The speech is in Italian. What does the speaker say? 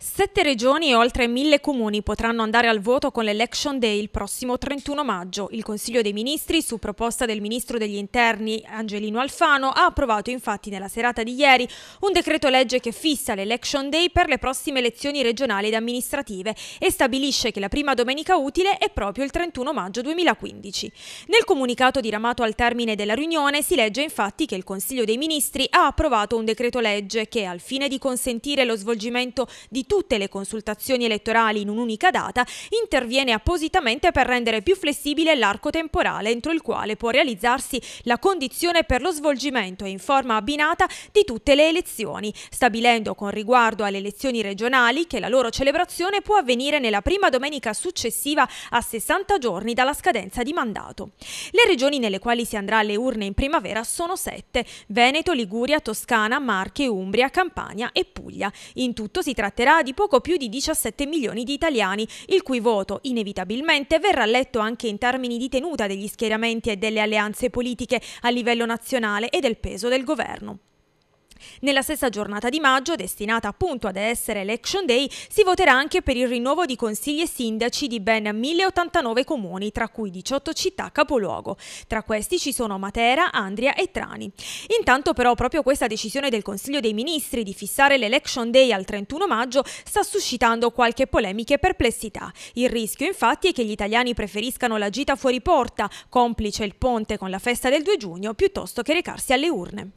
Sette regioni e oltre mille comuni potranno andare al voto con l'Election Day il prossimo 31 maggio. Il Consiglio dei Ministri, su proposta del Ministro degli Interni Angelino Alfano, ha approvato infatti nella serata di ieri un decreto legge che fissa l'Election Day per le prossime elezioni regionali ed amministrative e stabilisce che la prima domenica utile è proprio il 31 maggio 2015. Nel comunicato diramato al termine della riunione si legge infatti che il Consiglio dei Ministri ha approvato un decreto legge che, al fine di consentire lo svolgimento di tutte le consultazioni elettorali in un'unica data, interviene appositamente per rendere più flessibile l'arco temporale entro il quale può realizzarsi la condizione per lo svolgimento in forma abbinata di tutte le elezioni, stabilendo con riguardo alle elezioni regionali che la loro celebrazione può avvenire nella prima domenica successiva a 60 giorni dalla scadenza di mandato. Le regioni nelle quali si andrà alle urne in primavera sono sette, Veneto, Liguria, Toscana, Marche, Umbria, Campania e Puglia. In tutto si tratterà di poco più di 17 milioni di italiani, il cui voto inevitabilmente verrà letto anche in termini di tenuta degli schieramenti e delle alleanze politiche a livello nazionale e del peso del governo. Nella stessa giornata di maggio, destinata appunto ad essere Election Day, si voterà anche per il rinnovo di consigli e sindaci di ben 1089 comuni, tra cui 18 città capoluogo. Tra questi ci sono Matera, Andria e Trani. Intanto però proprio questa decisione del Consiglio dei Ministri di fissare l'Election Day al 31 maggio sta suscitando qualche polemica e perplessità. Il rischio infatti è che gli italiani preferiscano la gita fuori porta, complice il ponte con la festa del 2 giugno, piuttosto che recarsi alle urne.